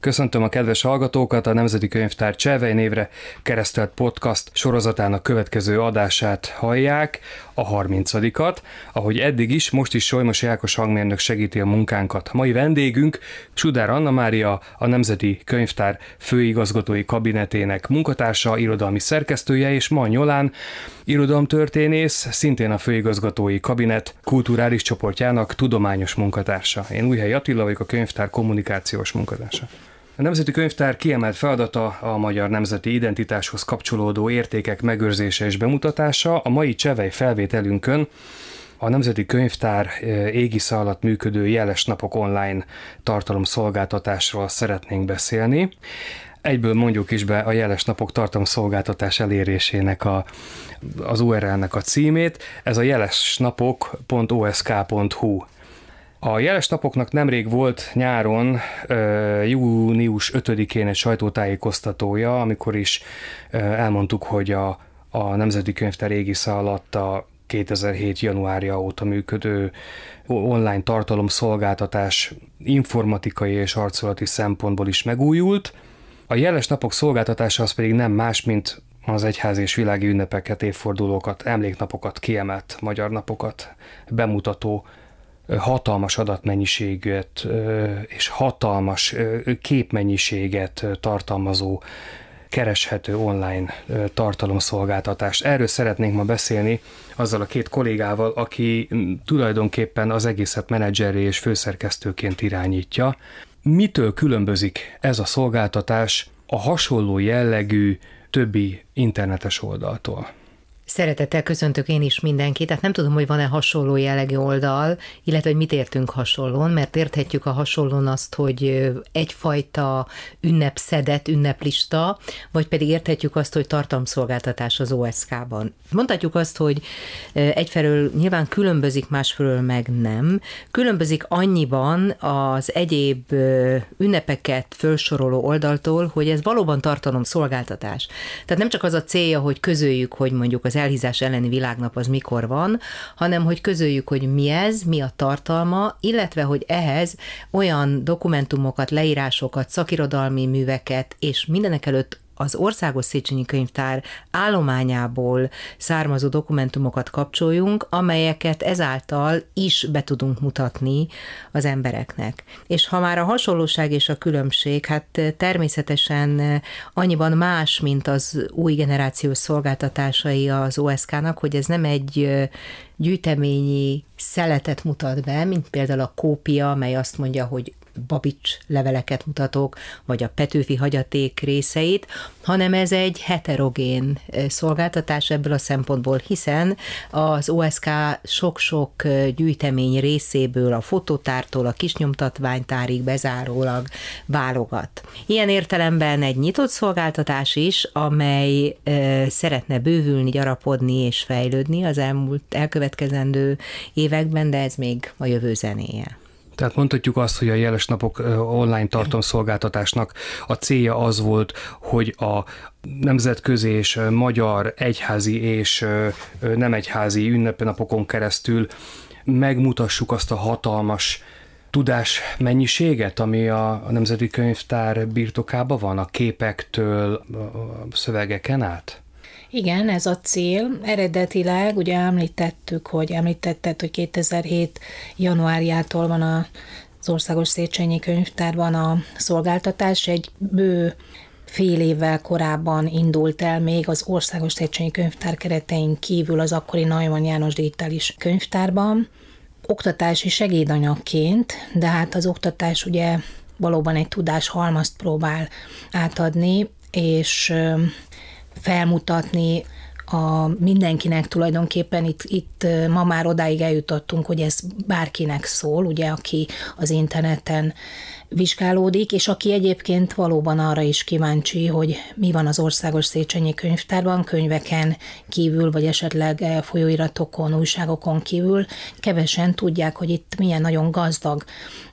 Köszöntöm a kedves hallgatókat a Nemzeti Könyvtár Cselvei névre keresztelt podcast sorozatának következő adását hallják, a 30-at. Ahogy eddig is, most is Solymos Jákos hangmérnök segíti a munkánkat. Mai vendégünk Sudár Anna Mária, a Nemzeti Könyvtár főigazgatói kabinetének munkatársa, irodalmi szerkesztője, és Manyolán, irodalomtörténész, szintén a főigazgatói kabinet kulturális csoportjának tudományos munkatársa. Én Újhely Attila vagyok, a könyvtár kommunikációs munkatársa. A Nemzeti Könyvtár kiemelt feladata a magyar nemzeti identitáshoz kapcsolódó értékek megőrzése és bemutatása. A mai csevei felvételünkön a Nemzeti Könyvtár e, égisze alatt működő jeles napok online szolgáltatásról szeretnénk beszélni. Egyből mondjuk is be a jeles napok tartalomszolgáltatás elérésének a, az URL-nek a címét. Ez a jelesnapok.osk.hu a jeles napoknak nemrég volt nyáron, június 5-én egy sajtótájékoztatója, amikor is elmondtuk, hogy a, a Nemzeti Könyvtár égisze alatt a 2007. januárja óta működő online tartalomszolgáltatás informatikai és arcolati szempontból is megújult. A jeles napok szolgáltatása az pedig nem más, mint az egyház és világi ünnepeket, évfordulókat, emléknapokat, kiemelt magyar napokat bemutató hatalmas adatmennyiséget és hatalmas képmennyiséget tartalmazó kereshető online tartalomszolgáltatást. Erről szeretnénk ma beszélni azzal a két kollégával, aki tulajdonképpen az egészet menedzseré és főszerkesztőként irányítja. Mitől különbözik ez a szolgáltatás a hasonló jellegű többi internetes oldaltól? Szeretettel köszöntök én is mindenkit, tehát nem tudom, hogy van-e hasonló jellegű oldal, illetve hogy mit értünk hasonlón, mert érthetjük a hasonlón azt, hogy egyfajta ünnepszedet, ünneplista, vagy pedig érthetjük azt, hogy tartalomszolgáltatás az OSK-ban. Mondhatjuk azt, hogy egyfelől nyilván különbözik, másfelől meg nem. Különbözik annyiban az egyéb ünnepeket felsoroló oldaltól, hogy ez valóban tartalomszolgáltatás. Tehát nem csak az a célja, hogy közöljük, hogy mondjuk az elhízás elleni világnap az mikor van, hanem hogy közöljük, hogy mi ez, mi a tartalma, illetve hogy ehhez olyan dokumentumokat, leírásokat, szakirodalmi műveket és mindenek előtt az Országos Széchenyi Könyvtár állományából származó dokumentumokat kapcsoljunk, amelyeket ezáltal is be tudunk mutatni az embereknek. És ha már a hasonlóság és a különbség, hát természetesen annyiban más, mint az új generációs szolgáltatásai az OSK-nak, hogy ez nem egy gyűjteményi szeletet mutat be, mint például a kópia, amely azt mondja, hogy Babics leveleket mutatok, vagy a Petőfi hagyaték részeit, hanem ez egy heterogén eh, szolgáltatás ebből a szempontból, hiszen az OSK sok-sok eh, gyűjtemény részéből, a fotótártól, a kisnyomtatványtárig bezárólag válogat. Ilyen értelemben egy nyitott szolgáltatás is, amely eh, szeretne bővülni, gyarapodni és fejlődni az elmúlt elkövetkezendő években, de ez még a jövő zenéje. Tehát mondhatjuk azt, hogy a jeles napok online tartalomszolgáltatásnak a célja az volt, hogy a nemzetközi és magyar egyházi és nem egyházi ünnepenapokon keresztül megmutassuk azt a hatalmas tudás mennyiséget, ami a Nemzeti Könyvtár birtokában van, a képektől a szövegeken át? Igen, ez a cél. Eredetileg ugye említettük, hogy említetted, hogy 2007 januárjától van a az Országos Széchenyi Könyvtárban a szolgáltatás egy bő fél évvel korábban indult el még az Országos Széchenyi Könyvtár keretein kívül az akkori Najman János digitális könyvtárban, oktatási segédanyagként, de hát az oktatás ugye valóban egy tudás próbál átadni, és felmutatni a mindenkinek tulajdonképpen itt, itt ma már odáig eljutottunk, hogy ez bárkinek szól, ugye, aki az interneten vizsgálódik, és aki egyébként valóban arra is kíváncsi, hogy mi van az Országos Széchenyi Könyvtárban, könyveken kívül, vagy esetleg e, folyóiratokon, újságokon kívül, kevesen tudják, hogy itt milyen nagyon gazdag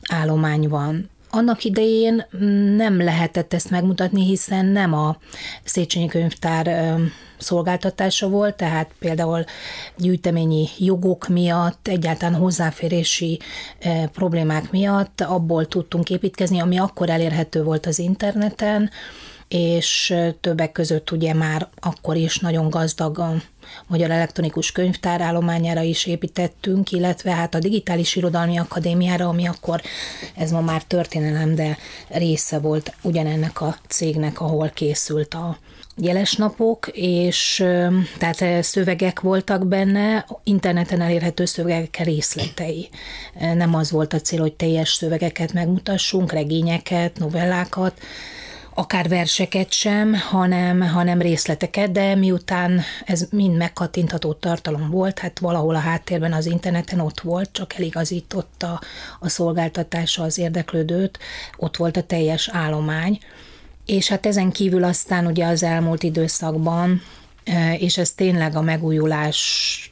állomány van. Annak idején mm, nem lehetett ezt megmutatni, hiszen nem a Széchenyi Könyvtár szolgáltatása volt, tehát például gyűjteményi jogok miatt, egyáltalán hozzáférési problémák miatt abból tudtunk építkezni, ami akkor elérhető volt az interneten, és többek között ugye már akkor is nagyon gazdag magyar elektronikus könyvtár állományára is építettünk, illetve hát a Digitális Irodalmi Akadémiára, ami akkor, ez ma már történelem, de része volt ugyanennek a cégnek, ahol készült a, jeles napok, és tehát szövegek voltak benne, interneten elérhető szövegek részletei. Nem az volt a cél, hogy teljes szövegeket megmutassunk, regényeket, novellákat, akár verseket sem, hanem, hanem részleteket, de miután ez mind megkattintható tartalom volt, hát valahol a háttérben az interneten ott volt, csak eligazította a szolgáltatása az érdeklődőt, ott volt a teljes állomány. És hát ezen kívül aztán ugye az elmúlt időszakban eh, és ez tényleg a megújulást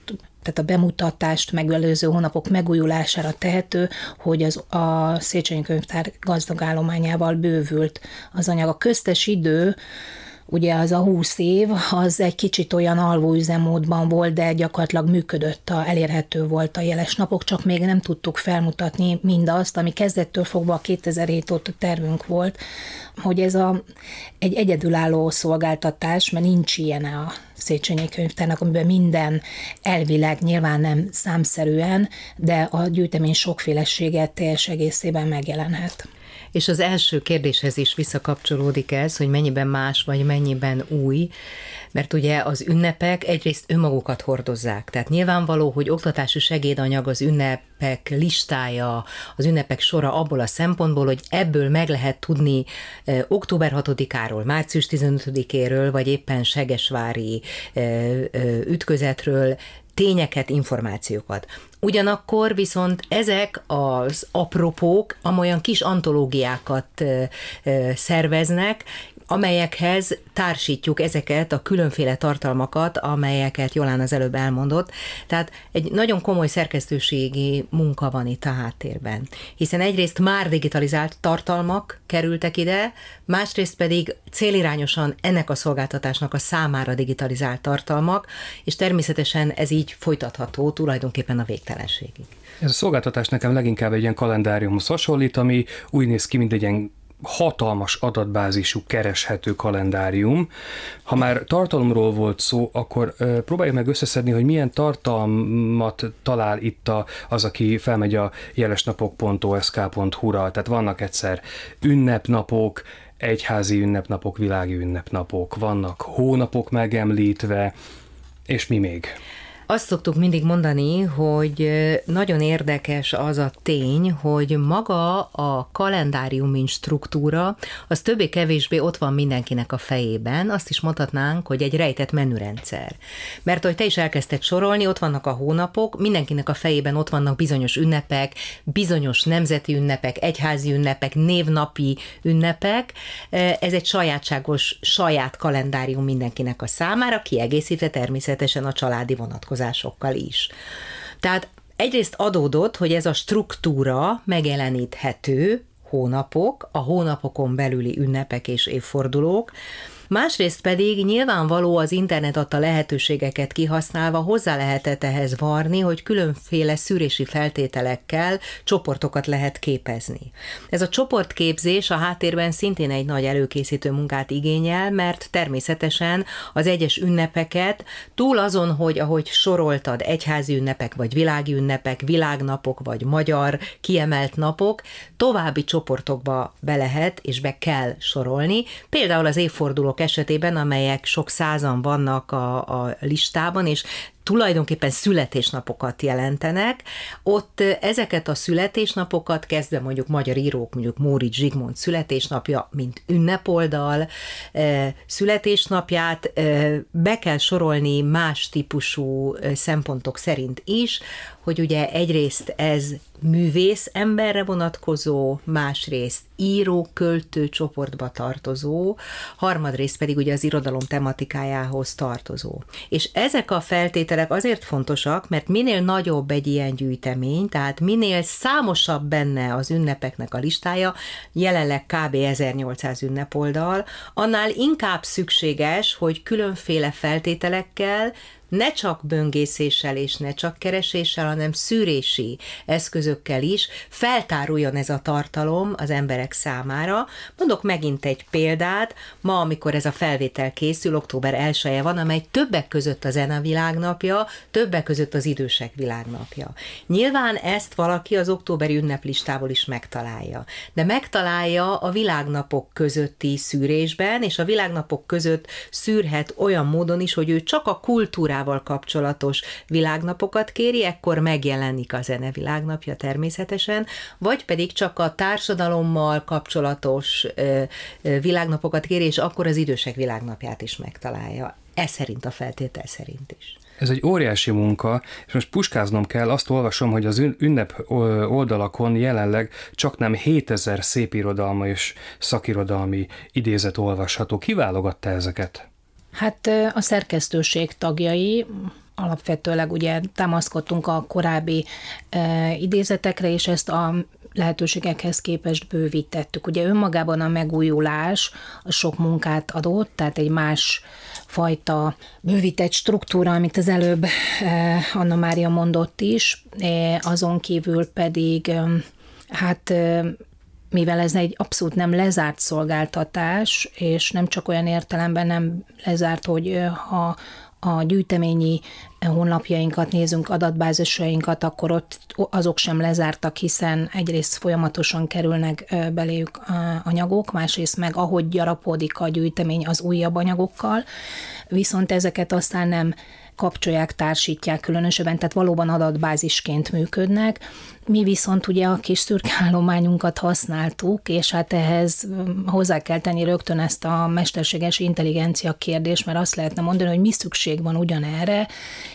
tehát a bemutatást megelőző hónapok megújulására tehető, hogy az, a Széchenyi Könyvtár gazdagállományával bővült az anyag. A köztes idő ugye az a 20 év, az egy kicsit olyan alvó üzemmódban volt, de gyakorlatilag működött, a, elérhető volt a jeles napok, csak még nem tudtuk felmutatni mindazt, ami kezdettől fogva a 2007 óta tervünk volt, hogy ez a, egy egyedülálló szolgáltatás, mert nincs ilyen a Széchenyi könyvtárnak, amiben minden elvileg nyilván nem számszerűen, de a gyűjtemény sokfélesége teljes egészében megjelenhet. És az első kérdéshez is visszakapcsolódik ez, hogy mennyiben más, vagy mennyiben új, mert ugye az ünnepek egyrészt önmagukat hordozzák. Tehát nyilvánvaló, hogy oktatási segédanyag az ünnepek listája, az ünnepek sora abból a szempontból, hogy ebből meg lehet tudni e, október 6-áról, március 15-éről, vagy éppen Segesvári e, e, ütközetről tényeket, információkat. Ugyanakkor viszont ezek az apropók amolyan kis antológiákat szerveznek, amelyekhez társítjuk ezeket a különféle tartalmakat, amelyeket Jolán az előbb elmondott. Tehát egy nagyon komoly szerkesztőségi munka van itt a háttérben. Hiszen egyrészt már digitalizált tartalmak kerültek ide, másrészt pedig célirányosan ennek a szolgáltatásnak a számára digitalizált tartalmak, és természetesen ez így folytatható tulajdonképpen a végtelenségig. Ez a szolgáltatás nekem leginkább egy ilyen kalendáriumhoz hasonlít, ami úgy néz ki, mint egy ilyen hatalmas adatbázisú kereshető kalendárium. Ha már tartalomról volt szó, akkor próbálj meg összeszedni, hogy milyen tartalmat talál itt a, az, aki felmegy a jelesnapok.osk.hu-ra. Tehát vannak egyszer ünnepnapok, egyházi ünnepnapok, világi ünnepnapok, vannak hónapok megemlítve, és mi még? Azt szoktuk mindig mondani, hogy nagyon érdekes az a tény, hogy maga a kalendárium, mint struktúra, az többé-kevésbé ott van mindenkinek a fejében, azt is mondhatnánk, hogy egy rejtett menürendszer. Mert ahogy te is elkezdted sorolni, ott vannak a hónapok, mindenkinek a fejében ott vannak bizonyos ünnepek, bizonyos nemzeti ünnepek, egyházi ünnepek, névnapi ünnepek. Ez egy sajátságos, saját kalendárium mindenkinek a számára, kiegészítve természetesen a családi vonatkozásokat vállalkozásokkal is. Tehát egyrészt adódott, hogy ez a struktúra megjeleníthető hónapok, a hónapokon belüli ünnepek és évfordulók, Másrészt pedig nyilvánvaló az internet adta lehetőségeket kihasználva hozzá lehetett ehhez varni, hogy különféle szűrési feltételekkel csoportokat lehet képezni. Ez a csoportképzés a háttérben szintén egy nagy előkészítő munkát igényel, mert természetesen az egyes ünnepeket túl azon, hogy ahogy soroltad, egyházi ünnepek, vagy világi ünnepek, világnapok, vagy magyar kiemelt napok, további csoportokba be lehet és be kell sorolni, például az évforduló esetében, amelyek sok százan vannak a, a listában, és tulajdonképpen születésnapokat jelentenek, ott ezeket a születésnapokat kezdve mondjuk magyar írók, mondjuk Móri Zsigmond születésnapja, mint ünnepoldal, születésnapját be kell sorolni más típusú szempontok szerint is, hogy ugye egyrészt ez művész emberre vonatkozó, másrészt író-költő csoportba tartozó, harmadrészt pedig ugye az irodalom tematikájához tartozó. És ezek a feltételek felvételek azért fontosak, mert minél nagyobb egy ilyen gyűjtemény, tehát minél számosabb benne az ünnepeknek a listája, jelenleg kb. 1800 ünnepoldal, annál inkább szükséges, hogy különféle feltételekkel ne csak böngészéssel és ne csak kereséssel, hanem szűrési eszközökkel is feltáruljon ez a tartalom az emberek számára. Mondok megint egy példát, ma, amikor ez a felvétel készül, október 1 -e van, amely többek között a zene világnapja, többek között az idősek világnapja. Nyilván ezt valaki az októberi ünneplistából is megtalálja, de megtalálja a világnapok közötti szűrésben, és a világnapok között szűrhet olyan módon is, hogy ő csak a kultúrát kultúrával kapcsolatos világnapokat kéri, ekkor megjelenik a zene világnapja természetesen, vagy pedig csak a társadalommal kapcsolatos világnapokat kéri, és akkor az idősek világnapját is megtalálja. Ez szerint a feltétel szerint is. Ez egy óriási munka, és most puskáznom kell, azt olvasom, hogy az ünnep oldalakon jelenleg csak nem 7000 szépirodalma és szakirodalmi idézet olvasható. Kiválogatta ezeket? Hát a szerkesztőség tagjai, alapvetőleg ugye támaszkodtunk a korábbi e, idézetekre, és ezt a lehetőségekhez képest bővítettük. Ugye önmagában a megújulás a sok munkát adott, tehát egy más fajta bővített struktúra, amit az előbb e, Anna Mária mondott is, e, azon kívül pedig e, hát mivel ez egy abszolút nem lezárt szolgáltatás, és nem csak olyan értelemben nem lezárt, hogy ha a gyűjteményi honlapjainkat nézünk, adatbázisainkat, akkor ott azok sem lezártak, hiszen egyrészt folyamatosan kerülnek beléjük anyagok, másrészt meg ahogy gyarapodik a gyűjtemény az újabb anyagokkal, viszont ezeket aztán nem kapcsolják, társítják különösebben, tehát valóban adatbázisként működnek, mi viszont ugye a kis szürkállományunkat használtuk, és hát ehhez hozzá kell tenni rögtön ezt a mesterséges intelligencia kérdést, mert azt lehetne mondani, hogy mi szükség van ugyanerre,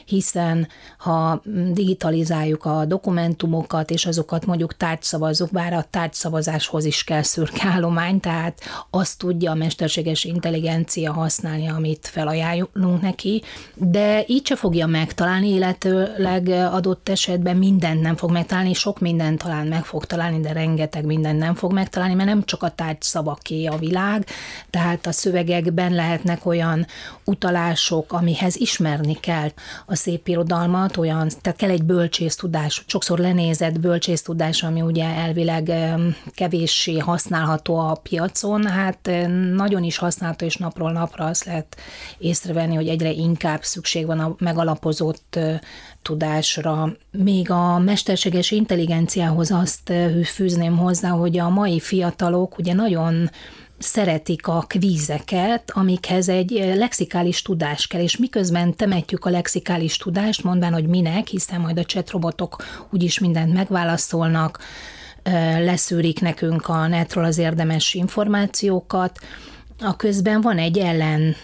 hiszen ha digitalizáljuk a dokumentumokat, és azokat mondjuk tárgyszavazzuk, bár a tárgyszavazáshoz is kell szürkállomány, tehát azt tudja a mesterséges intelligencia használni, amit felajánlunk neki, de így se fogja megtalálni, illetőleg adott esetben mindent nem fog megtalálni, sok minden talán meg fog találni, de rengeteg minden nem fog megtalálni, mert nem csak a tárgy szavaké a világ, tehát a szövegekben lehetnek olyan utalások, amihez ismerni kell a szép irodalmat, olyan, tehát kell egy bölcsésztudás, tudás, sokszor lenézett bölcsésztudás, tudás, ami ugye elvileg kevéssé használható a piacon, hát nagyon is használható, és napról napra azt lehet észrevenni, hogy egyre inkább szükség van a megalapozott tudásra. Még a mesterséges intelligenciához azt fűzném hozzá, hogy a mai fiatalok ugye nagyon szeretik a kvízeket, amikhez egy lexikális tudás kell, és miközben temetjük a lexikális tudást, mondván, hogy minek, hiszen majd a csetrobotok úgyis mindent megválaszolnak, leszűrik nekünk a netről az érdemes információkat, a közben van egy ellen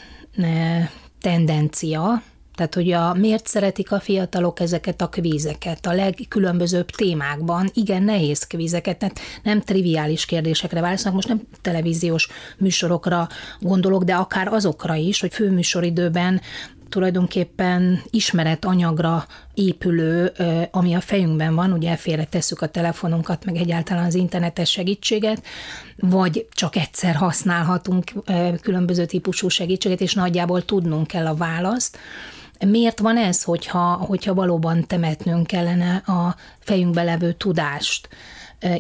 tendencia, tehát, hogy a, miért szeretik a fiatalok ezeket a kvízeket, a legkülönbözőbb témákban, igen, nehéz kvízeket, tehát nem triviális kérdésekre válaszolnak, most nem televíziós műsorokra gondolok, de akár azokra is, hogy főműsoridőben tulajdonképpen ismeret anyagra épülő, ami a fejünkben van, ugye tesszük a telefonunkat, meg egyáltalán az internetes segítséget, vagy csak egyszer használhatunk különböző típusú segítséget, és nagyjából tudnunk kell a választ. Miért van ez, hogyha, hogyha valóban temetnünk kellene a fejünkbe levő tudást?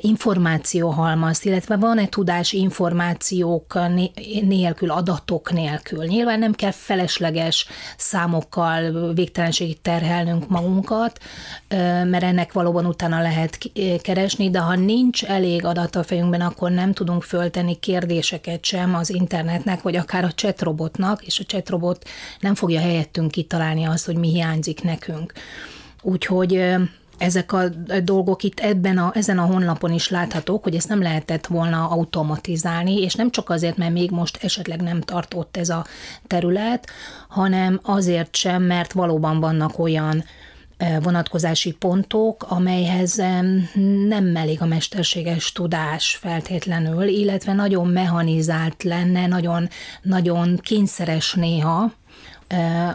információhalmaz, illetve van-e tudás információk nélkül, adatok nélkül. Nyilván nem kell felesleges számokkal végtelenségig terhelnünk magunkat, mert ennek valóban utána lehet keresni, de ha nincs elég adat a fejünkben, akkor nem tudunk föltenni kérdéseket sem az internetnek, vagy akár a chatrobotnak, és a chatrobot nem fogja helyettünk kitalálni azt, hogy mi hiányzik nekünk. Úgyhogy ezek a dolgok itt ebben a, ezen a honlapon is láthatók, hogy ezt nem lehetett volna automatizálni, és nem csak azért, mert még most esetleg nem tartott ez a terület, hanem azért sem, mert valóban vannak olyan e, vonatkozási pontok, amelyhez e, nem elég a mesterséges tudás feltétlenül, illetve nagyon mechanizált lenne, nagyon, nagyon kényszeres néha,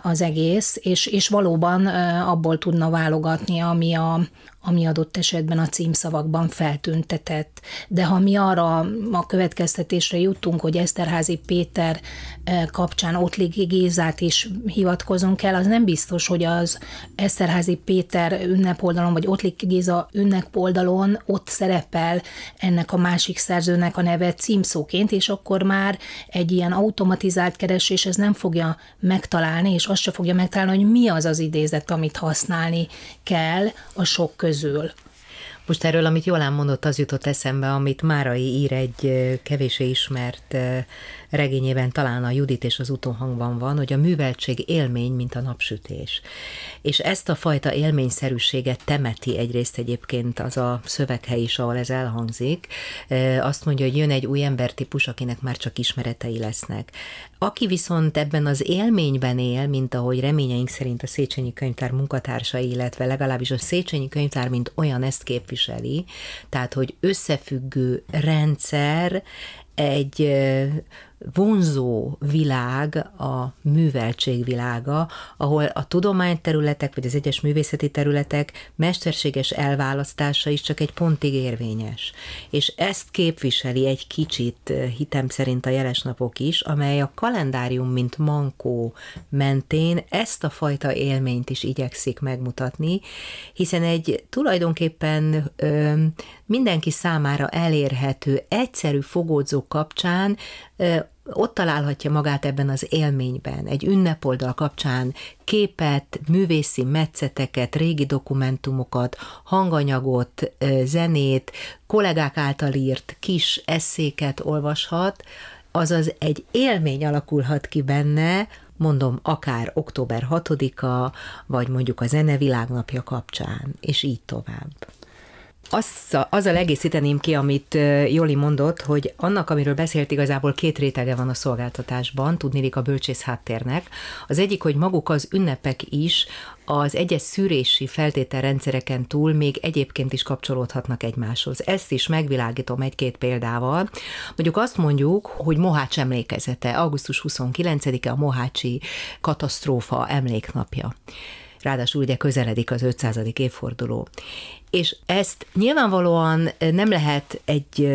az egész, és, és valóban abból tudna válogatni, ami a, ami adott esetben a címszavakban feltüntetett. De ha mi arra a következtetésre jutunk, hogy Eszterházi Péter eh, kapcsán Ottlig Gézát is hivatkozunk el, az nem biztos, hogy az Eszterházi Péter ünnepoldalon, vagy Ottlig Géza ünnepoldalon ott szerepel ennek a másik szerzőnek a neve címszóként, és akkor már egy ilyen automatizált keresés ez nem fogja megtalálni, és azt se fogja megtalálni, hogy mi az az idézet, amit használni kell a sok között közül. Most erről, amit Jolán mondott, az jutott eszembe, amit Márai ír egy kevésé ismert regényében talán a Judit és az utóhangban van, hogy a műveltség élmény, mint a napsütés. És ezt a fajta élményszerűséget temeti egyrészt egyébként az a szöveghely is, ahol ez elhangzik. Azt mondja, hogy jön egy új embertípus, akinek már csak ismeretei lesznek. Aki viszont ebben az élményben él, mint ahogy reményeink szerint a Széchenyi Könyvtár munkatársai, illetve legalábbis a Széchenyi Könyvtár, mint olyan ezt képviseli, tehát hogy összefüggő rendszer, egy vonzó világ a műveltség világa, ahol a tudományterületek vagy az egyes művészeti területek mesterséges elválasztása is csak egy pontig érvényes. És ezt képviseli egy kicsit eh, hitem szerint a jeles napok is, amely a kalendárium, mint mankó mentén ezt a fajta élményt is igyekszik megmutatni, hiszen egy tulajdonképpen ö, eh, mindenki számára elérhető, egyszerű fogódzó kapcsán eh, ott találhatja magát ebben az élményben, egy ünnepoldal kapcsán képet, művészi metszeteket, régi dokumentumokat, hanganyagot, zenét, kollégák által írt kis eszéket olvashat, azaz egy élmény alakulhat ki benne, mondom, akár október 6-a, vagy mondjuk a zenevilágnapja kapcsán, és így tovább. Az azzal egészíteném ki, amit Joli mondott, hogy annak, amiről beszélt, igazából két rétege van a szolgáltatásban, tudnélik a bölcsész háttérnek. Az egyik, hogy maguk az ünnepek is az egyes szűrési feltételrendszereken túl még egyébként is kapcsolódhatnak egymáshoz. Ezt is megvilágítom egy-két példával. Mondjuk azt mondjuk, hogy Mohács emlékezete, augusztus 29-e a Mohácsi katasztrófa emléknapja ráadásul ugye közeledik az 500. évforduló. És ezt nyilvánvalóan nem lehet egy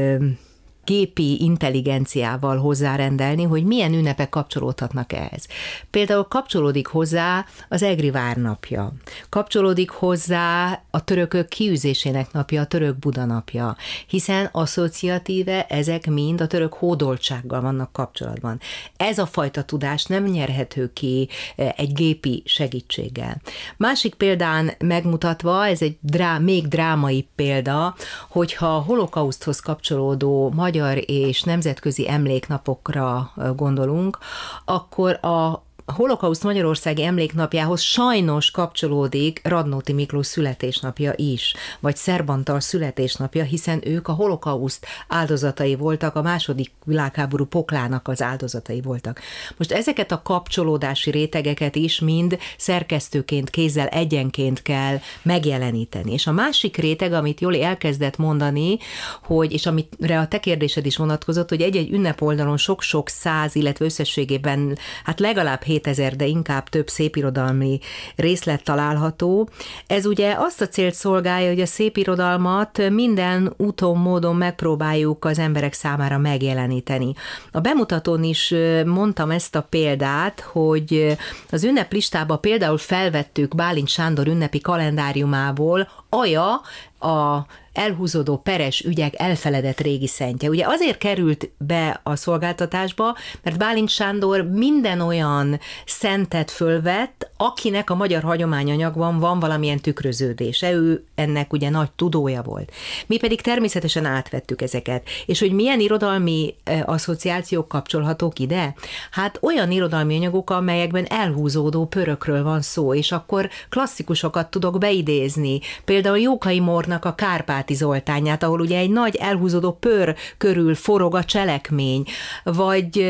gépi intelligenciával hozzárendelni, hogy milyen ünnepek kapcsolódhatnak ehhez. Például kapcsolódik hozzá az Egri várnapja, kapcsolódik hozzá a törökök kiűzésének napja, a török budanapja, hiszen asszociatíve ezek mind a török hódoltsággal vannak kapcsolatban. Ez a fajta tudás nem nyerhető ki eh, egy gépi segítséggel. Másik példán megmutatva, ez egy drá, még drámai példa, hogyha a holokauszthoz kapcsolódó magyar magyar és nemzetközi emléknapokra gondolunk, akkor a, a holokauszt Magyarországi emléknapjához sajnos kapcsolódik Radnóti Miklós születésnapja is, vagy Szerbantal születésnapja, hiszen ők a holokauszt áldozatai voltak, a második világháború poklának az áldozatai voltak. Most ezeket a kapcsolódási rétegeket is mind szerkesztőként, kézzel egyenként kell megjeleníteni. És a másik réteg, amit Joli elkezdett mondani, hogy, és amire a te kérdésed is vonatkozott, hogy egy-egy ünnepoldalon sok-sok száz, illetve összességében hát legalább 7000, de inkább több szépirodalmi részlet található. Ez ugye azt a célt szolgálja, hogy a szépirodalmat minden úton, módon megpróbáljuk az emberek számára megjeleníteni. A bemutatón is mondtam ezt a példát, hogy az ünneplistába például felvettük Bálint Sándor ünnepi kalendáriumából aja a elhúzódó peres ügyek elfeledett régi szentje. Ugye azért került be a szolgáltatásba, mert Bálint Sándor minden olyan szentet fölvett, akinek a magyar hagyományanyagban van valamilyen tükröződése. Ő ennek ugye nagy tudója volt. Mi pedig természetesen átvettük ezeket. És hogy milyen irodalmi e, asszociációk kapcsolhatók ide? Hát olyan irodalmi anyagok, amelyekben elhúzódó pörökről van szó, és akkor klasszikusokat tudok beidézni. Például Jókai Mornak a Kárpát Horváti Zoltányát, ahol ugye egy nagy elhúzódó pör körül forog a cselekmény, vagy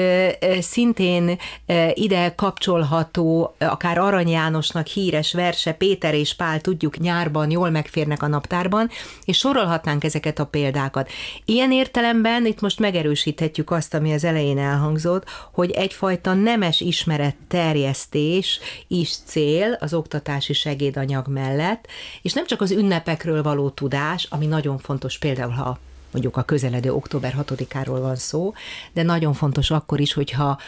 szintén ide kapcsolható akár Arany Jánosnak híres verse, Péter és Pál tudjuk nyárban jól megférnek a naptárban, és sorolhatnánk ezeket a példákat. Ilyen értelemben itt most megerősíthetjük azt, ami az elején elhangzott, hogy egyfajta nemes ismeret terjesztés is cél az oktatási segédanyag mellett, és nem csak az ünnepekről való tudás, ami ami nagyon fontos például, ha mondjuk a közeledő október 6-áról van szó, de nagyon fontos akkor is, hogyha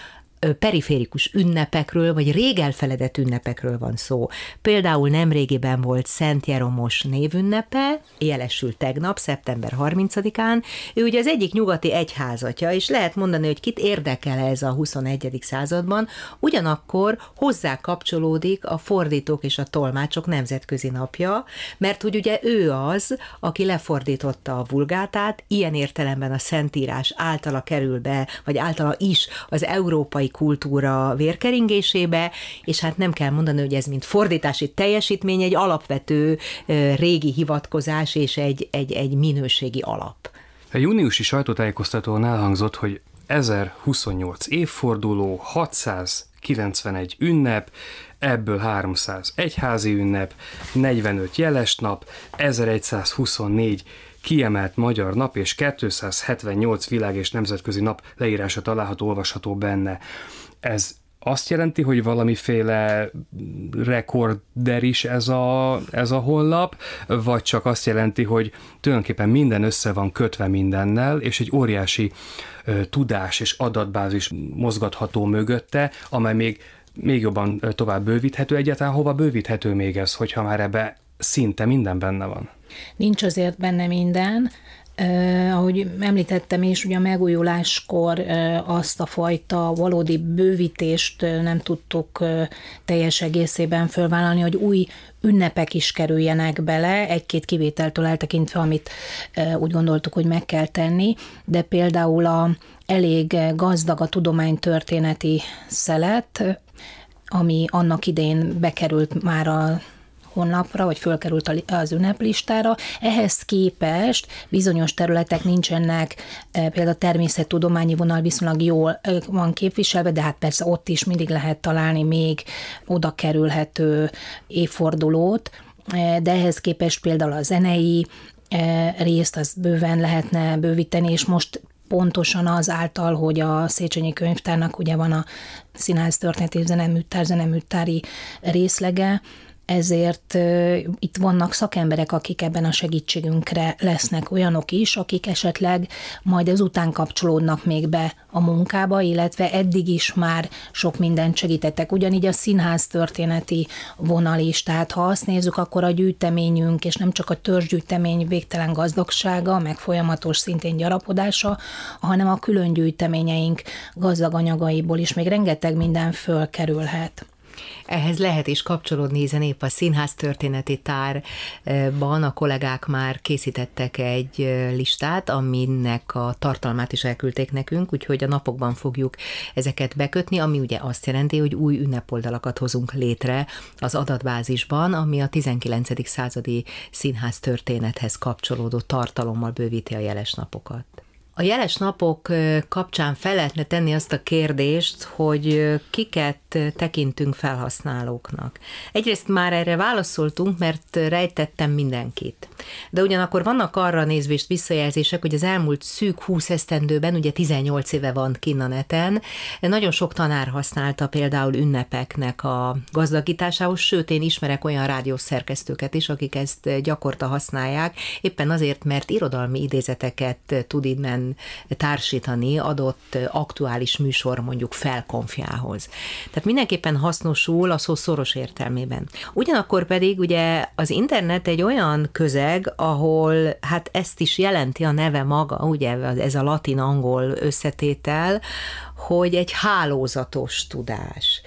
periférikus ünnepekről, vagy rég elfeledett ünnepekről van szó. Például nemrégiben volt Szent Jeromos névünnepe, jelesült tegnap, szeptember 30-án. Ő ugye az egyik nyugati egyházatja, és lehet mondani, hogy kit érdekel ez a 21. században, ugyanakkor hozzá kapcsolódik a fordítók és a tolmácsok nemzetközi napja, mert hogy ugye ő az, aki lefordította a vulgátát, ilyen értelemben a Szentírás általa kerül be, vagy általa is az európai amerikai kultúra vérkeringésébe, és hát nem kell mondani, hogy ez mint fordítási teljesítmény egy alapvető régi hivatkozás és egy, egy, egy minőségi alap. A júniusi sajtótájékoztatón elhangzott, hogy 1028 évforduló, 691 ünnep, ebből 300 egyházi ünnep, 45 jeles nap, 1124 kiemelt magyar nap és 278 világ és nemzetközi nap leírása található, olvasható benne. Ez azt jelenti, hogy valamiféle rekorder is ez a, ez a honlap, vagy csak azt jelenti, hogy tulajdonképpen minden össze van kötve mindennel, és egy óriási ö, tudás és adatbázis mozgatható mögötte, amely még, még jobban tovább bővíthető. Egyáltalán hova bővíthető még ez, hogyha már ebbe szinte minden benne van? Nincs azért benne minden, Eh, ahogy említettem is, ugye a megújuláskor eh, azt a fajta valódi bővítést eh, nem tudtuk eh, teljes egészében fölvállalni, hogy új ünnepek is kerüljenek bele, egy-két kivételtől eltekintve, amit eh, úgy gondoltuk, hogy meg kell tenni, de például a elég gazdag a tudománytörténeti szelet, ami annak idén bekerült már a honlapra, vagy fölkerült az ünneplistára. Ehhez képest bizonyos területek nincsenek, e, például a természettudományi vonal viszonylag jól e, van képviselve, de hát persze ott is mindig lehet találni még oda kerülhető évfordulót, e, de ehhez képest például a zenei részt az bőven lehetne bővíteni, és most pontosan az által, hogy a Széchenyi könyvtárnak ugye van a színház történeti zeneműtár, zeneműtári részlege, ezért itt vannak szakemberek, akik ebben a segítségünkre lesznek, olyanok is, akik esetleg majd ezután kapcsolódnak még be a munkába, illetve eddig is már sok mindent segítettek. Ugyanígy a színház történeti vonal is, tehát ha azt nézzük, akkor a gyűjteményünk, és nem csak a törzsgyűjtemény végtelen gazdagsága, meg folyamatos szintén gyarapodása, hanem a külön gyűjteményeink gazdag anyagaiból is még rengeteg minden fölkerülhet. Ehhez lehet is kapcsolódni, hiszen épp a Színház történeti tárban a kollégák már készítettek egy listát, aminek a tartalmát is elküldték nekünk, úgyhogy a napokban fogjuk ezeket bekötni, ami ugye azt jelenti, hogy új ünnepoldalakat hozunk létre az adatbázisban, ami a 19. századi színház történethez kapcsolódó tartalommal bővíti a jeles napokat. A jeles napok kapcsán fel lehetne tenni azt a kérdést, hogy kiket tekintünk felhasználóknak. Egyrészt már erre válaszoltunk, mert rejtettem mindenkit. De ugyanakkor vannak arra nézvést visszajelzések, hogy az elmúlt szűk 20 esztendőben, ugye 18 éve van kinn a neten, nagyon sok tanár használta például ünnepeknek a gazdagításához, sőt én ismerek olyan rádiószerkesztőket is, akik ezt gyakorta használják, éppen azért, mert irodalmi idézeteket tud innen társítani adott aktuális műsor mondjuk felkonfjához. Tehát mindenképpen hasznosul a szó szoros értelmében. Ugyanakkor pedig ugye az internet egy olyan közeg, ahol hát ezt is jelenti a neve maga, ugye ez a latin-angol összetétel, hogy egy hálózatos tudás.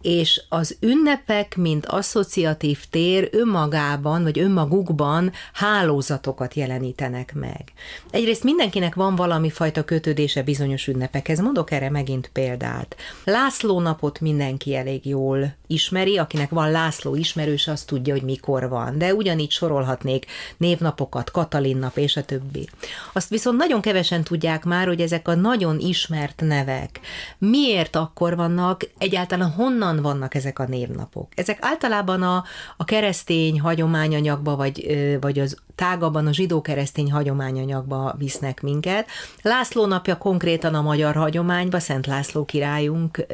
És az ünnepek, mint asszociatív tér önmagában, vagy önmagukban hálózatokat jelenítenek meg. Egyrészt mindenkinek van valami fajta kötődése bizonyos ünnepekhez. Mondok erre megint példát. László napot mindenki elég jól ismeri, akinek van László ismerős, az tudja, hogy mikor van. De ugyanígy sorolhatnék névnapokat, Katalin nap és a többi. Azt viszont nagyon kevesen tudják már, hogy ezek a nagyon ismert nevek, miért akkor vannak, egyáltalán honnan vannak ezek a névnapok. Ezek általában a, a keresztény hagyományanyagba, vagy, vagy az tágabban a zsidó-keresztény hagyományanyagba visznek minket. László napja konkrétan a magyar hagyományba, Szent László királyunk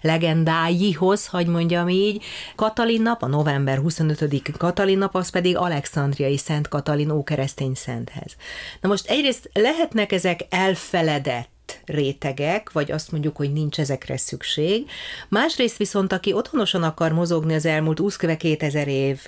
legendáihoz, hogy mondjam így. Katalin nap, a november 25. Katalin nap, az pedig Alexandriai Szent Katalin ókeresztény szenthez. Na most egyrészt lehetnek ezek elfeledett rétegek, vagy azt mondjuk, hogy nincs ezekre szükség. Másrészt viszont, aki otthonosan akar mozogni az elmúlt 20 2000 év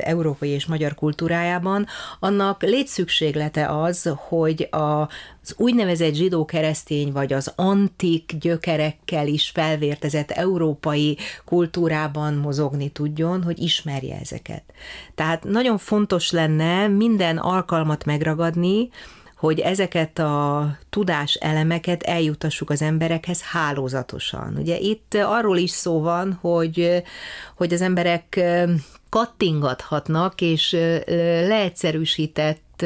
európai és magyar kultúrájában, annak létszükséglete az, hogy a, az úgynevezett zsidó-keresztény vagy az antik gyökerekkel is felvértezett európai kultúrában mozogni tudjon, hogy ismerje ezeket. Tehát nagyon fontos lenne minden alkalmat megragadni, hogy ezeket a tudás elemeket eljutassuk az emberekhez hálózatosan. Ugye itt arról is szó van, hogy, hogy az emberek kattingathatnak, és leegyszerűsített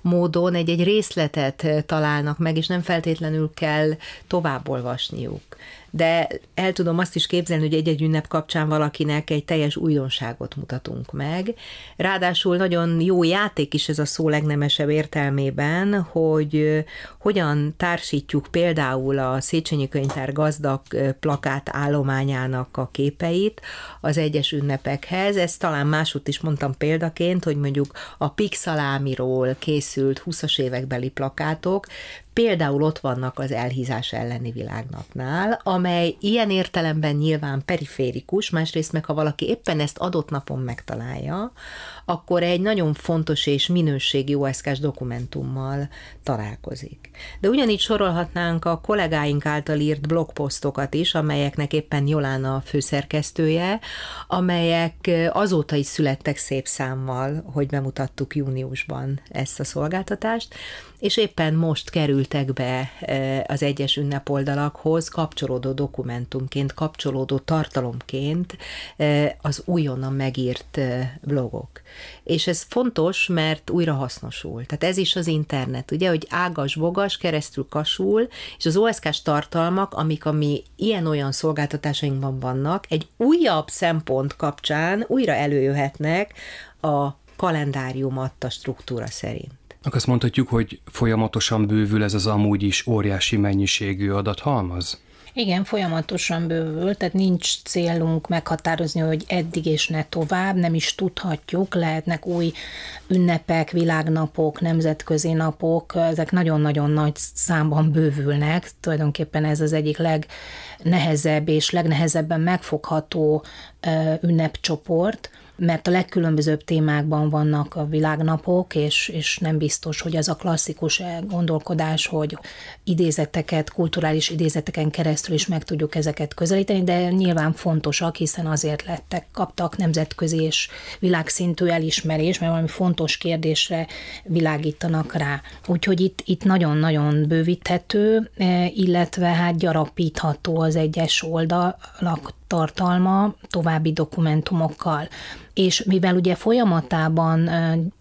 módon egy-egy részletet találnak meg, és nem feltétlenül kell továbbolvasniuk de el tudom azt is képzelni, hogy egy-egy ünnep kapcsán valakinek egy teljes újdonságot mutatunk meg. Ráadásul nagyon jó játék is ez a szó legnemesebb értelmében, hogy hogyan társítjuk például a Széchenyi Könyvtár gazdag plakát állományának a képeit az egyes ünnepekhez. Ezt talán másút is mondtam példaként, hogy mondjuk a Pixalámiról készült 20-as évekbeli plakátok például ott vannak az elhízás elleni világnapnál, amely ilyen értelemben nyilván periférikus, másrészt meg ha valaki éppen ezt adott napon megtalálja, akkor egy nagyon fontos és minőségi osk dokumentummal találkozik. De ugyanígy sorolhatnánk a kollégáink által írt blogposztokat is, amelyeknek éppen Jolán a főszerkesztője, amelyek azóta is születtek szép számmal, hogy bemutattuk júniusban ezt a szolgáltatást és éppen most kerültek be e, az egyes ünnepoldalakhoz kapcsolódó dokumentumként, kapcsolódó tartalomként e, az újonnan megírt e, blogok. És ez fontos, mert újra hasznosul. Tehát ez is az internet, ugye, hogy ágas-bogas, keresztül kasul, és az oszk tartalmak, amik a mi ilyen-olyan szolgáltatásainkban vannak, egy újabb szempont kapcsán újra előjöhetnek a kalendárium adta struktúra szerint. Akkor azt mondhatjuk, hogy folyamatosan bővül ez az amúgy is óriási mennyiségű adathalmaz? Igen, folyamatosan bővül, tehát nincs célunk meghatározni, hogy eddig és ne tovább, nem is tudhatjuk, lehetnek új ünnepek, világnapok, nemzetközi napok, ezek nagyon-nagyon nagy számban bővülnek, tulajdonképpen ez az egyik legnehezebb és legnehezebben megfogható ünnepcsoport, mert a legkülönbözőbb témákban vannak a világnapok, és, és nem biztos, hogy az a klasszikus gondolkodás, hogy idézeteket, kulturális idézeteken keresztül is meg tudjuk ezeket közelíteni, de nyilván fontosak, hiszen azért lettek, kaptak nemzetközi és világszintű elismerés, mert valami fontos kérdésre világítanak rá. Úgyhogy itt, itt nagyon-nagyon bővíthető, eh, illetve hát gyarapítható az egyes oldalak tartalma további dokumentumokkal. És mivel ugye folyamatában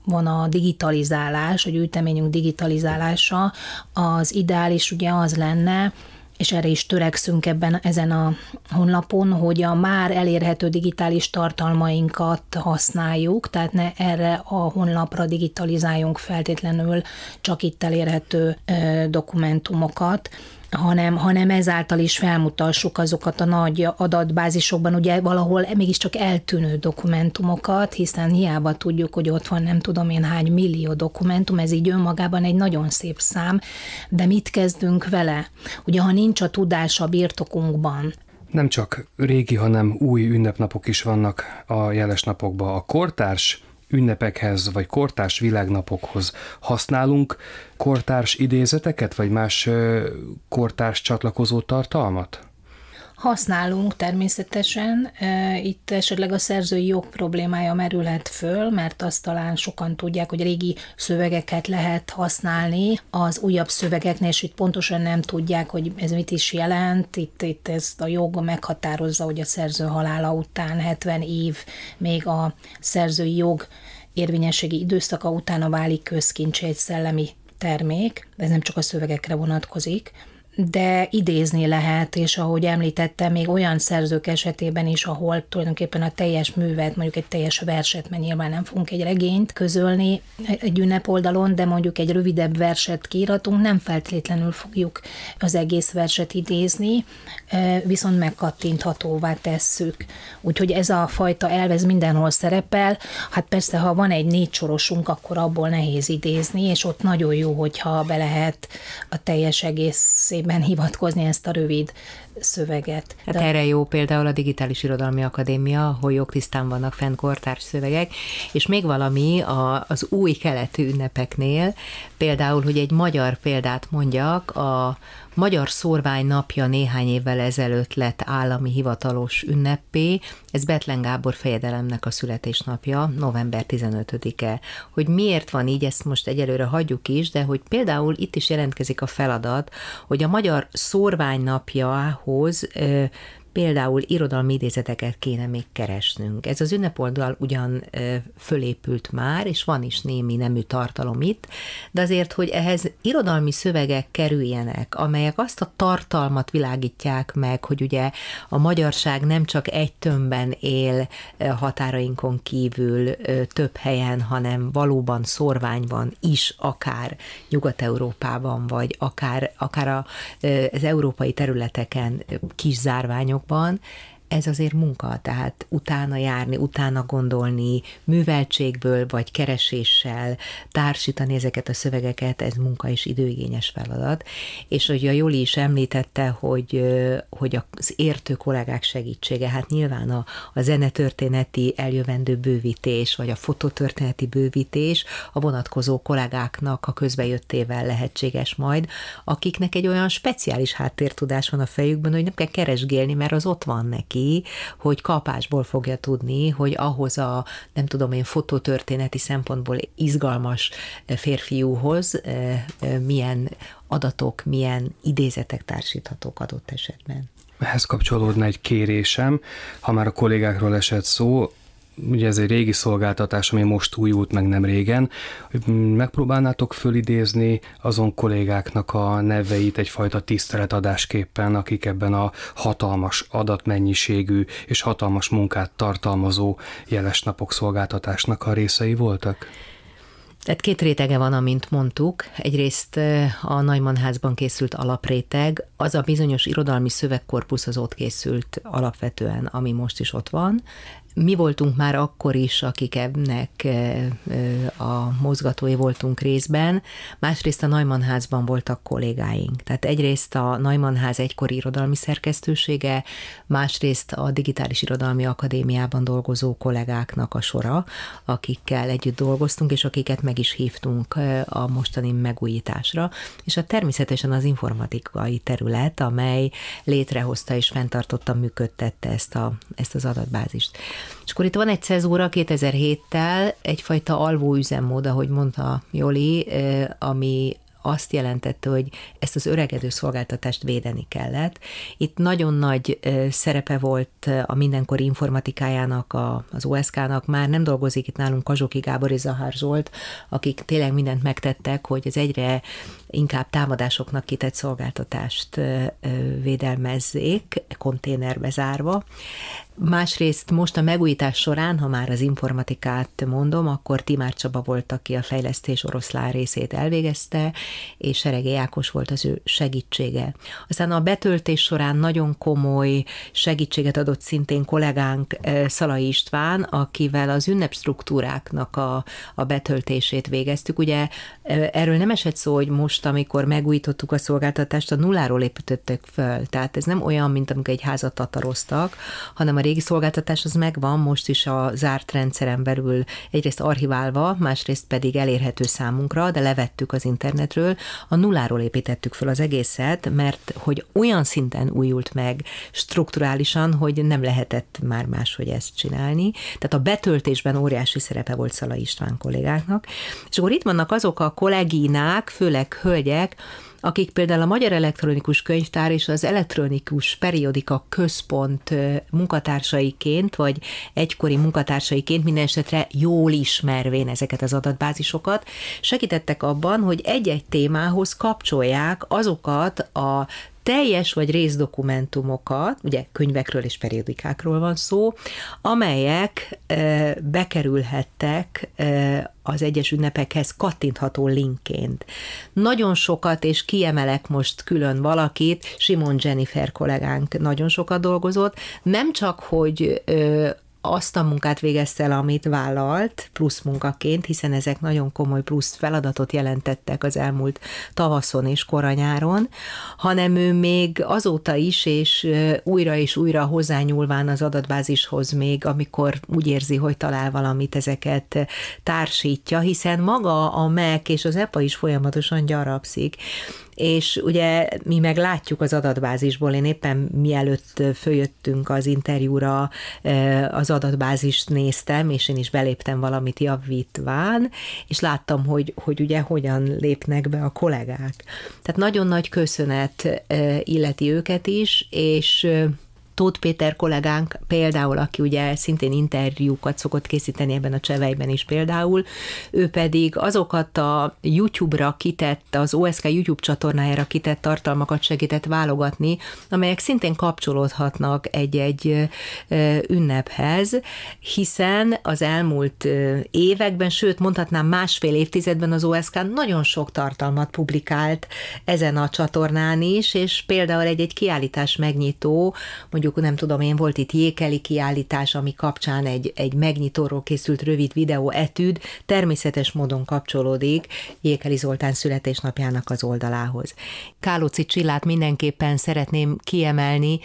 van a digitalizálás, a gyűjteményünk digitalizálása, az ideális ugye az lenne, és erre is törekszünk ebben ezen a honlapon, hogy a már elérhető digitális tartalmainkat használjuk, tehát ne erre a honlapra digitalizáljunk feltétlenül csak itt elérhető dokumentumokat, hanem, hanem ezáltal is felmutassuk azokat a nagy adatbázisokban, ugye valahol mégiscsak eltűnő dokumentumokat, hiszen hiába tudjuk, hogy ott van nem tudom én hány millió dokumentum, ez így önmagában egy nagyon szép szám, de mit kezdünk vele? Ugye, ha nincs a tudás a birtokunkban, nem csak régi, hanem új ünnepnapok is vannak a jeles napokban. A kortárs ünnepekhez, vagy kortárs világnapokhoz használunk kortárs idézeteket, vagy más kortárs csatlakozó tartalmat? Használunk természetesen, itt esetleg a szerzői jog problémája merülhet föl, mert azt talán sokan tudják, hogy régi szövegeket lehet használni az újabb szövegeknél, és itt pontosan nem tudják, hogy ez mit is jelent. Itt, itt ezt a jog meghatározza, hogy a szerző halála után 70 év még a szerzői jog érvényességi időszaka utána válik közkincs egy szellemi termék, ez nem csak a szövegekre vonatkozik, de idézni lehet, és ahogy említettem, még olyan szerzők esetében is, ahol tulajdonképpen a teljes művet, mondjuk egy teljes verset, mert nyilván nem fogunk egy regényt közölni egy ünnepoldalon, de mondjuk egy rövidebb verset kiíratunk, nem feltétlenül fogjuk az egész verset idézni, e, viszont megkattinthatóvá tesszük. Úgyhogy ez a fajta elvez mindenhol szerepel. Hát persze, ha van egy négy sorosunk, akkor abból nehéz idézni, és ott nagyon jó, hogyha be lehet a teljes egészében cikkben hivatkozni ezt a rövid szöveget. Hát De... erre jó például a Digitális Irodalmi Akadémia, ahol jogtisztán vannak fent kortárs szövegek, és még valami a, az új keletű ünnepeknél, például, hogy egy magyar példát mondjak, a Magyar Szorvány napja néhány évvel ezelőtt lett állami hivatalos ünnepé, ez Betlen Gábor fejedelemnek a születésnapja, november 15-e. Hogy miért van így, ezt most egyelőre hagyjuk is, de hogy például itt is jelentkezik a feladat, hogy a Magyar Szorvány napja Was. például irodalmi idézeteket kéne még keresnünk. Ez az ünnepoldal ugyan ö, fölépült már, és van is némi nemű tartalom itt, de azért, hogy ehhez irodalmi szövegek kerüljenek, amelyek azt a tartalmat világítják meg, hogy ugye a magyarság nem csak egy tömbben él határainkon kívül több helyen, hanem valóban szorványban is, akár Nyugat-Európában, vagy akár, akár a, az európai területeken kis zárványok világban ez azért munka, tehát utána járni, utána gondolni, műveltségből vagy kereséssel társítani ezeket a szövegeket, ez munka és időigényes feladat. És hogy a Joli is említette, hogy, hogy az értő kollégák segítsége, hát nyilván a, a zenetörténeti eljövendő bővítés, vagy a fototörténeti bővítés a vonatkozó kollégáknak a közbejöttével lehetséges majd, akiknek egy olyan speciális háttértudás van a fejükben, hogy nem kell keresgélni, mert az ott van neki neki, hogy kapásból fogja tudni, hogy ahhoz a, nem tudom én, fototörténeti szempontból izgalmas eh, férfiúhoz eh, eh, milyen adatok, milyen idézetek társíthatók adott esetben. Ehhez kapcsolódna egy kérésem, ha már a kollégákról esett szó, ugye ez egy régi szolgáltatás, ami most újult meg nem régen, megpróbálnátok fölidézni azon kollégáknak a neveit egyfajta tiszteletadásképpen, akik ebben a hatalmas adatmennyiségű és hatalmas munkát tartalmazó jeles napok szolgáltatásnak a részei voltak? Tehát két rétege van, amint mondtuk. Egyrészt a Naiman házban készült alapréteg, az a bizonyos irodalmi szövegkorpusz az ott készült alapvetően, ami most is ott van mi voltunk már akkor is, akik ennek a mozgatói voltunk részben, másrészt a Neumann házban voltak kollégáink. Tehát egyrészt a Neumann ház egykori irodalmi szerkesztősége, másrészt a Digitális Irodalmi Akadémiában dolgozó kollégáknak a sora, akikkel együtt dolgoztunk, és akiket meg is hívtunk a mostani megújításra, és a természetesen az informatikai terület, amely létrehozta és fenntartotta, működtette ezt, a, ezt az adatbázist. És akkor itt van egy cezúra 2007-tel, egyfajta alvó üzemmód, ahogy mondta Joli, ami azt jelentette, hogy ezt az öregedő szolgáltatást védeni kellett. Itt nagyon nagy szerepe volt a mindenkori informatikájának, a, az OSK-nak, már nem dolgozik itt nálunk Kazsoki Gábor és Zahár Zsolt, akik tényleg mindent megtettek, hogy az egyre inkább támadásoknak kitett szolgáltatást védelmezzék, konténerbe zárva. Másrészt most a megújítás során, ha már az informatikát mondom, akkor Timár Csaba volt, aki a fejlesztés oroszlán részét elvégezte, és Seregé Ákos volt az ő segítsége. Aztán a betöltés során nagyon komoly segítséget adott szintén kollégánk Szalai István, akivel az ünnepstruktúráknak a, a betöltését végeztük. Ugye erről nem esett szó, hogy most most, amikor megújítottuk a szolgáltatást, a nulláról építettek föl. Tehát ez nem olyan, mint amikor egy házat tataroztak, hanem a régi szolgáltatás az megvan most is a zárt rendszeren belül egyrészt archiválva, másrészt pedig elérhető számunkra, de levettük az internetről. A nulláról építettük föl az egészet, mert hogy olyan szinten újult meg strukturálisan, hogy nem lehetett már máshogy ezt csinálni. Tehát a betöltésben óriási szerepe volt Szala István kollégáknak. És akkor itt vannak azok a kollégínák, főleg hölgyek, akik például a Magyar Elektronikus Könyvtár és az Elektronikus Periodika Központ munkatársaiként, vagy egykori munkatársaiként minden esetre jól ismervén ezeket az adatbázisokat, segítettek abban, hogy egy-egy témához kapcsolják azokat a teljes vagy részdokumentumokat, ugye könyvekről és periódikákról van szó, amelyek bekerülhettek az egyes ünnepekhez kattintható linkként. Nagyon sokat, és kiemelek most külön valakit, Simon Jennifer kollégánk nagyon sokat dolgozott, nem csak, hogy azt a munkát végezte el, amit vállalt, plusz munkaként, hiszen ezek nagyon komoly plusz feladatot jelentettek az elmúlt tavaszon és koranyáron, hanem ő még azóta is, és újra és újra hozzányúlván az adatbázishoz még, amikor úgy érzi, hogy talál valamit, ezeket társítja, hiszen maga a MEC és az EPA is folyamatosan gyarapszik, és ugye mi meg látjuk az adatbázisból, én éppen mielőtt följöttünk az interjúra, az adatbázist néztem, és én is beléptem valamit javítván, és láttam, hogy, hogy ugye hogyan lépnek be a kollégák. Tehát nagyon nagy köszönet illeti őket is, és Tóth Péter kollégánk például, aki ugye szintén interjúkat szokott készíteni ebben a csevejben is például, ő pedig azokat a YouTube-ra kitett, az OSK YouTube csatornájára kitett tartalmakat segített válogatni, amelyek szintén kapcsolódhatnak egy-egy ünnephez, hiszen az elmúlt években, sőt mondhatnám másfél évtizedben az OSK nagyon sok tartalmat publikált ezen a csatornán is, és például egy-egy kiállítás megnyitó, mondjuk mondjuk nem tudom én, volt itt jékeli kiállítás, ami kapcsán egy, egy megnyitóról készült rövid videó etűd természetes módon kapcsolódik Jékeli Zoltán születésnapjának az oldalához. Kálóci Csillát mindenképpen szeretném kiemelni,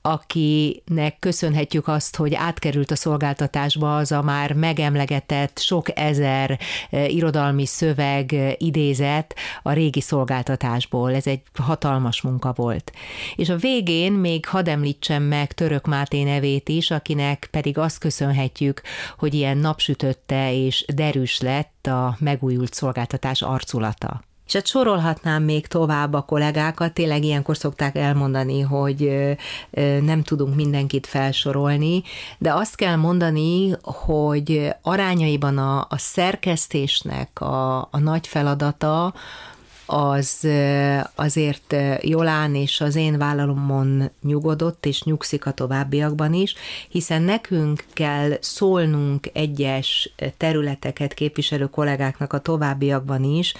akinek köszönhetjük azt, hogy átkerült a szolgáltatásba az a már megemlegetett sok ezer e, irodalmi szöveg e, idézet a régi szolgáltatásból. Ez egy hatalmas munka volt. És a végén még hadd említsem említsem meg Török Máté nevét is, akinek pedig azt köszönhetjük, hogy ilyen napsütötte és derűs lett a megújult szolgáltatás arculata. És hát sorolhatnám még tovább a kollégákat, tényleg ilyenkor szokták elmondani, hogy nem tudunk mindenkit felsorolni, de azt kell mondani, hogy arányaiban a, a szerkesztésnek a, a nagy feladata, az azért Jolán és az én vállalomon nyugodott, és nyugszik a továbbiakban is, hiszen nekünk kell szólnunk egyes területeket képviselő kollégáknak a továbbiakban is,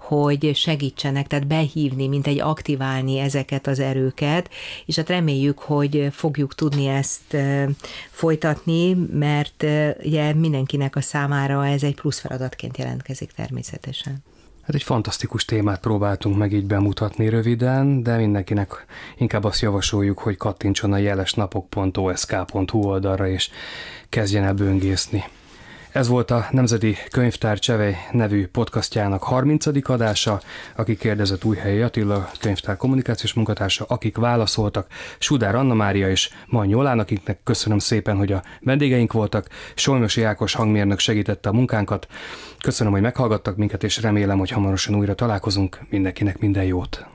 hogy segítsenek, tehát behívni, mint egy aktiválni ezeket az erőket, és hát reméljük, hogy fogjuk tudni ezt folytatni, mert ugye mindenkinek a számára ez egy plusz feladatként jelentkezik természetesen. Hát egy fantasztikus témát próbáltunk meg így bemutatni röviden, de mindenkinek inkább azt javasoljuk, hogy kattintson a jelesnapok.osk.hu oldalra, és kezdjen el böngészni. Ez volt a Nemzeti Könyvtár Csevej nevű podcastjának 30. adása, aki kérdezett Újhelyi Attila, könyvtár kommunikációs munkatársa, akik válaszoltak, Sudár Anna Mária és Many Jolán, akiknek köszönöm szépen, hogy a vendégeink voltak, Solmosi Ákos hangmérnök segítette a munkánkat, köszönöm, hogy meghallgattak minket, és remélem, hogy hamarosan újra találkozunk, mindenkinek minden jót!